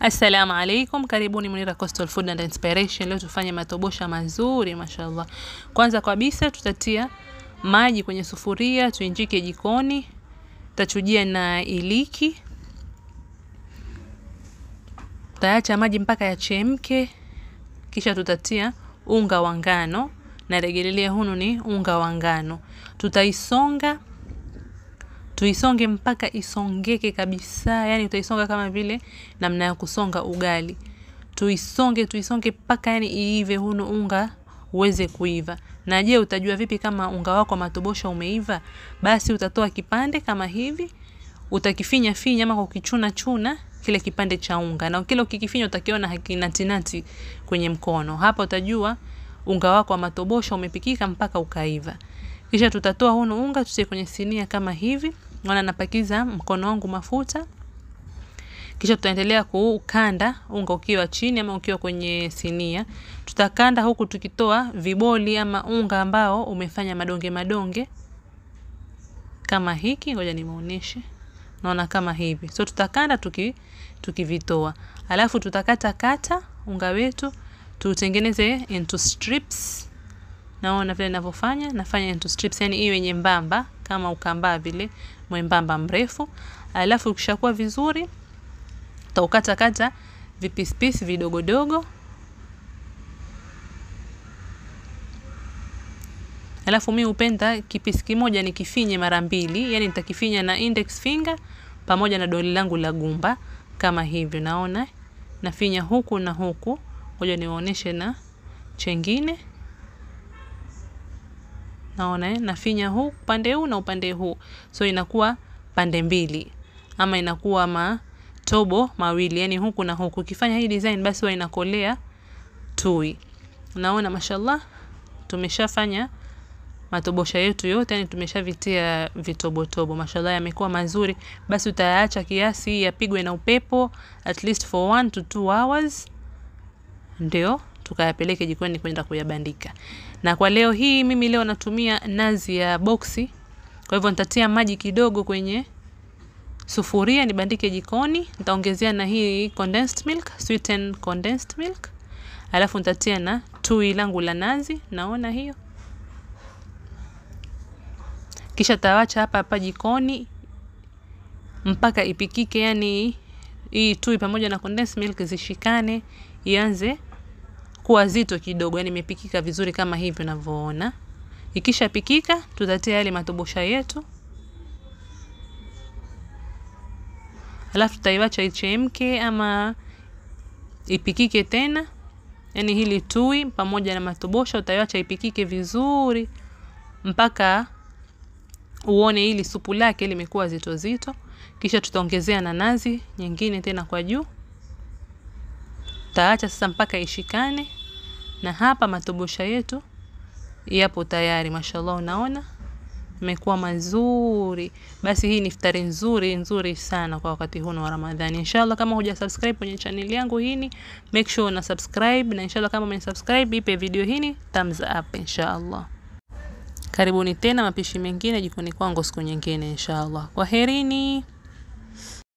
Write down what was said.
Assalamu alaikum, karibuni Munira Coastal Food and Inspiration. Leo tufanye matobosha mazuri mashallah. Kwanza kabisa tutatia maji kwenye sufuria, tuinjike jikoni, tachujia na iliki, tayacha maji mpaka yachemke, kisha tutatia unga wa ngano. Naregelelea, hunu ni unga wa ngano, tutaisonga tuisonge mpaka isongeke kabisa, yani utaisonga kama vile namna ya kusonga ugali. Tuisonge tuisonge mpaka yani iive huno unga uweze kuiva. Na je, utajua vipi kama unga wako matobosha umeiva? Basi utatoa kipande kama hivi, utakifinya finya ama kukichuna chuna kile kipande cha unga, na kile ukikifinya utakiona hakinatinati kwenye mkono. Hapa utajua unga wako wa matobosha umepikika mpaka ukaiva. Kisha tutatoa huno unga tutie kwenye sinia kama hivi. Naona napakiza mkono wangu mafuta, kisha tutaendelea kukanda unga ukiwa chini ama ukiwa kwenye sinia. Tutakanda huku tukitoa viboli ama unga ambao umefanya madonge madonge kama hiki. Ngoja nimuoneshe. Naona kama hivi, so tutakanda tuki tukivitoa, alafu tutakata kata unga wetu tutengeneze into strips naona vile ninavyofanya, nafanya into strips, yani iwe nyembamba kama ukambaa vile mwembamba mrefu. Alafu ukishakuwa vizuri, utaukata kata vipispisi vidogodogo, alafu mi upenda kipisi kimoja nikifinye mara mbili, yani nitakifinya na index finger pamoja na doli langu la gumba kama hivyo. Naona nafinya huku na huku, ngoja nionyeshe na chengine naona eh, nafinya huu upande huu na upande huu, so inakuwa pande mbili ama inakuwa matobo mawili, yani huku na huku. Ukifanya hii design, basi huwa inakolea tui. Naona mashallah, tumeshafanya matobosha yetu yote, yani tumeshavitia vitobotobo, mashallah yamekuwa mazuri. Basi utayaacha kiasi yapigwe na upepo at least for one to two hours, ndio tukayapeleke jikoni kwenda kuyabandika. Na kwa leo hii mimi leo natumia nazi ya boksi. Kwa hivyo nitatia maji kidogo kwenye sufuria nibandike jikoni, nitaongezea na hii condensed milk, sweetened condensed milk. Alafu nitatia na tui langu la nazi, naona hiyo. Kisha tawacha hapa hapa jikoni mpaka ipikike, yani hii tui pamoja na condensed milk zishikane, ianze kuwa zito kidogo, yani imepikika vizuri kama hivi unavyoona. Ikishapikika tutatia yale matobosha yetu, alafu tutaiwacha ichemke ama ipikike tena. Yani hili tui pamoja na matobosha utaiwacha ipikike vizuri mpaka uone hili supu lake limekuwa zito zito, kisha tutaongezea na nazi nyingine tena kwa juu. Taacha sasa mpaka ishikane na hapa matobosha yetu yapo tayari. Mashallah, unaona imekuwa mazuri. Basi hii ni iftari nzuri nzuri sana kwa wakati huu wa Ramadhani. Inshallah, kama huja subscribe kwenye channel yangu hii, make sure una subscribe, na inshallah kama subscribe ipe video hii thumbs up inshallah. Karibuni tena mapishi mengine jikoni kwangu siku nyingine inshallah. Kwaherini.